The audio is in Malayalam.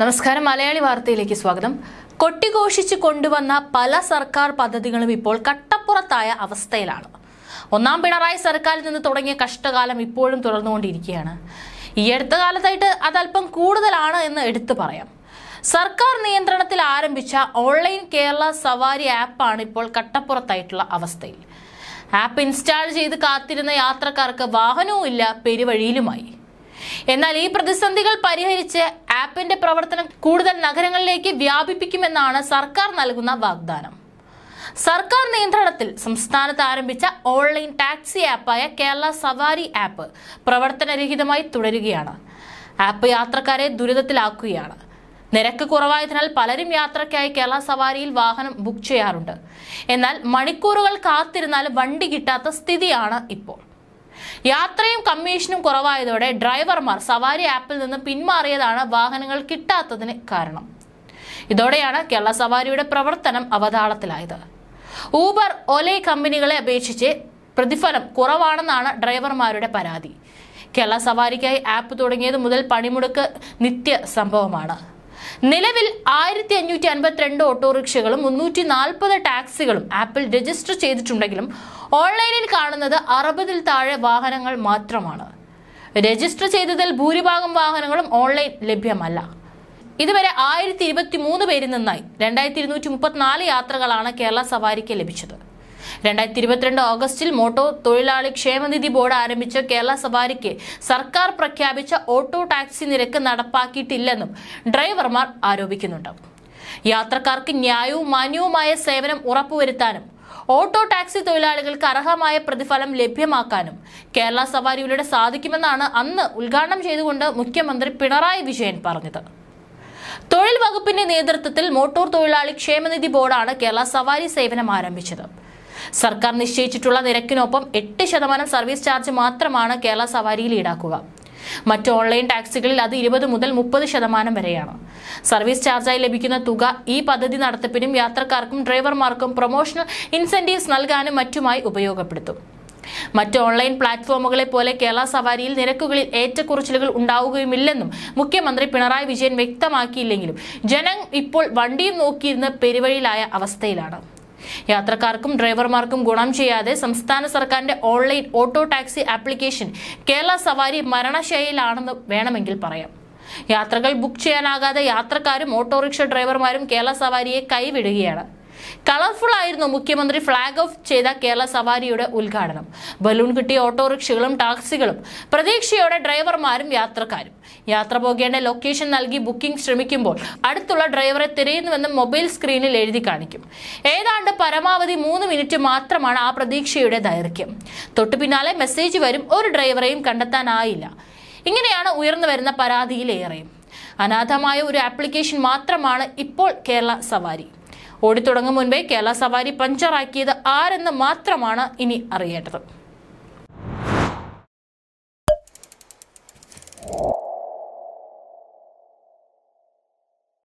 നമസ്കാരം മലയാളി വാർത്തയിലേക്ക് സ്വാഗതം കൊട്ടിഘോഷിച്ച് കൊണ്ടുവന്ന പല സർക്കാർ പദ്ധതികളും ഇപ്പോൾ കട്ടപ്പുറത്തായ അവസ്ഥയിലാണ് ഒന്നാം പിണറായി സർക്കാരിൽ നിന്ന് തുടങ്ങിയ കഷ്ടകാലം ഇപ്പോഴും തുടർന്നുകൊണ്ടിരിക്കുകയാണ് ഈ അടുത്ത കാലത്തായിട്ട് അതല്പം കൂടുതലാണ് എന്ന് എടുത്തു പറയാം സർക്കാർ നിയന്ത്രണത്തിൽ ആരംഭിച്ച ഓൺലൈൻ കേരള സവാരി ആപ്പാണ് ഇപ്പോൾ കട്ടപ്പുറത്തായിട്ടുള്ള അവസ്ഥയിൽ ആപ്പ് ഇൻസ്റ്റാൾ ചെയ്ത് കാത്തിരുന്ന യാത്രക്കാർക്ക് ഇല്ല പെരുവഴിയിലുമായി എന്നാൽ ഈ പ്രതിസന്ധികൾ പരിഹരിച്ച് ആപ്പിന്റെ പ്രവർത്തനം കൂടുതൽ നഗരങ്ങളിലേക്ക് വ്യാപിപ്പിക്കുമെന്നാണ് സർക്കാർ നൽകുന്ന വാഗ്ദാനം സർക്കാർ നിയന്ത്രണത്തിൽ സംസ്ഥാനത്ത് ആരംഭിച്ച ഓൺലൈൻ ടാക്സി ആപ്പായ കേരള സവാരി ആപ്പ് പ്രവർത്തനരഹിതമായി തുടരുകയാണ് ആപ്പ് യാത്രക്കാരെ ദുരിതത്തിലാക്കുകയാണ് നിരക്ക് കുറവായതിനാൽ പലരും യാത്രയ്ക്കായി കേരള സവാരിയിൽ വാഹനം ബുക്ക് ചെയ്യാറുണ്ട് എന്നാൽ മണിക്കൂറുകൾ കാത്തിരുന്നാൽ വണ്ടി കിട്ടാത്ത സ്ഥിതിയാണ് ഇപ്പോൾ യാത്രയും കമ്മീഷനും കുറവായതോടെ ഡ്രൈവർമാർ സവാരി ആപ്പിൽ നിന്ന് പിന്മാറിയതാണ് വാഹനങ്ങൾ കിട്ടാത്തതിന് കാരണം ഇതോടെയാണ് കേരള സവാരിയുടെ പ്രവർത്തനം അവതാളത്തിലായത് ഊബർ ഒലെ കമ്പനികളെ അപേക്ഷിച്ച് പ്രതിഫലം കുറവാണെന്നാണ് ഡ്രൈവർമാരുടെ പരാതി കേരള സവാരിക്കായി ആപ്പ് തുടങ്ങിയത് മുതൽ പണിമുടക്ക് നിത്യ സംഭവമാണ് നിലവിൽ ആയിരത്തി അഞ്ഞൂറ്റി അൻപത്തിരണ്ട് ഓട്ടോറിക്ഷകളും മുന്നൂറ്റി നാൽപ്പത് ടാക്സികളും ആപ്പിൽ രജിസ്റ്റർ ചെയ്തിട്ടുണ്ടെങ്കിലും ഓൺലൈനിൽ കാണുന്നത് അറുപതിൽ താഴെ വാഹനങ്ങൾ മാത്രമാണ് രജിസ്റ്റർ ചെയ്തതിൽ ഭൂരിഭാഗം വാഹനങ്ങളും ഓൺലൈൻ ലഭ്യമല്ല ഇതുവരെ ആയിരത്തി ഇരുപത്തി മൂന്ന് പേരിൽ നിന്നായി രണ്ടായിരത്തി ഇരുന്നൂറ്റി മുപ്പത്തിനാല് യാത്രകളാണ് കേരള സവാരിക്ക് ലഭിച്ചത് രണ്ടായിരത്തി ഇരുപത്തിരണ്ട് ഓഗസ്റ്റിൽ മോട്ടോ തൊഴിലാളി ക്ഷേമനിധി ബോർഡ് ആരംഭിച്ച കേരള സവാരിക്ക് സർക്കാർ പ്രഖ്യാപിച്ച ഓട്ടോ ടാക്സി നിരക്ക് നടപ്പാക്കിയിട്ടില്ലെന്നും ഡ്രൈവർമാർ ആരോപിക്കുന്നുണ്ട് യാത്രക്കാർക്ക് ന്യായവും മാന്യവുമായ സേവനം ഉറപ്പുവരുത്താനും ഓട്ടോ ടാക്സി തൊഴിലാളികൾക്ക് അർഹമായ പ്രതിഫലം ലഭ്യമാക്കാനും കേരള സവാരിയിലൂടെ സാധിക്കുമെന്നാണ് അന്ന് ഉദ്ഘാടനം ചെയ്തുകൊണ്ട് മുഖ്യമന്ത്രി പിണറായി വിജയൻ പറഞ്ഞത് തൊഴിൽ വകുപ്പിന്റെ നേതൃത്വത്തിൽ മോട്ടോർ തൊഴിലാളി ക്ഷേമനിധി ബോർഡാണ് കേരള സവാരി സേവനം ആരംഭിച്ചത് സർക്കാർ നിശ്ചയിച്ചിട്ടുള്ള നിരക്കിനൊപ്പം എട്ട് ശതമാനം സർവീസ് ചാർജ് മാത്രമാണ് കേരള സവാരിയിൽ ഈടാക്കുക മറ്റ് ഓൺലൈൻ ടാക്സികളിൽ അത് ഇരുപത് മുതൽ മുപ്പത് ശതമാനം വരെയാണ് സർവീസ് ചാർജായി ലഭിക്കുന്ന തുക ഈ പദ്ധതി നടത്തിപ്പിനും യാത്രക്കാർക്കും ഡ്രൈവർമാർക്കും പ്രൊമോഷണൽ ഇൻസെന്റീവ്സ് നൽകാനും മറ്റുമായി ഉപയോഗപ്പെടുത്തും മറ്റ് ഓൺലൈൻ പ്ലാറ്റ്ഫോമുകളെ പോലെ കേരള സവാരിയിൽ നിരക്കുകളിൽ ഏറ്റക്കുറച്ചിലുകൾ ഉണ്ടാവുകയുമില്ലെന്നും മുഖ്യമന്ത്രി പിണറായി വിജയൻ വ്യക്തമാക്കിയില്ലെങ്കിലും ജനം ഇപ്പോൾ വണ്ടിയും നോക്കിയിരുന്ന് പെരുവഴിയിലായ അവസ്ഥയിലാണ് യാത്രക്കാർക്കും ഡ്രൈവർമാർക്കും ഗുണം ചെയ്യാതെ സംസ്ഥാന സർക്കാരിന്റെ online auto taxi application Kerala Savari മരണശൈലിയിലാണെന്ന് വേണമെങ്കിൽ പറയാം യാത്രകൾ ബുക്ക് ചെയ്യാനാകാതെ യാത്രക്കാരും ഓട്ടോറിക്ഷ ഡ്രൈവർമാരും കേരള സവാരിയെ കൈവിടുകയാണ് കളർഫുൾ ആയിരുന്നു മുഖ്യമന്ത്രി ഫ്ളാഗ് ഓഫ് ചെയ്ത കേരള സവാരിയുടെ ഉദ്ഘാടനം ബലൂൺ കിട്ടിയ ഓട്ടോറിക്ഷകളും ടാക്സികളും പ്രതീക്ഷയോടെ ഡ്രൈവർമാരും യാത്രക്കാരും യാത്ര പോകേണ്ട ലൊക്കേഷൻ നൽകി ബുക്കിംഗ് ശ്രമിക്കുമ്പോൾ അടുത്തുള്ള ഡ്രൈവറെ തിരയുന്നുവെന്ന് മൊബൈൽ സ്ക്രീനിൽ എഴുതി കാണിക്കും ഏതാണ്ട് പരമാവധി മൂന്ന് മിനിറ്റ് മാത്രമാണ് ആ പ്രതീക്ഷയുടെ ദൈർഘ്യം തൊട്ടു പിന്നാലെ മെസ്സേജ് വരും ഒരു ഡ്രൈവറെയും കണ്ടെത്താനായില്ല ഇങ്ങനെയാണ് ഉയർന്നു വരുന്ന പരാതിയിലേറെയും അനാഥമായ ഒരു ആപ്ലിക്കേഷൻ മാത്രമാണ് ഇപ്പോൾ കേരള സവാരി ഓടിത്തുടങ്ങും മുൻപേ കേരള സവാരി പഞ്ചറാക്കിയത് ആരെന്ന് മാത്രമാണ് ഇനി അറിയേണ്ടത്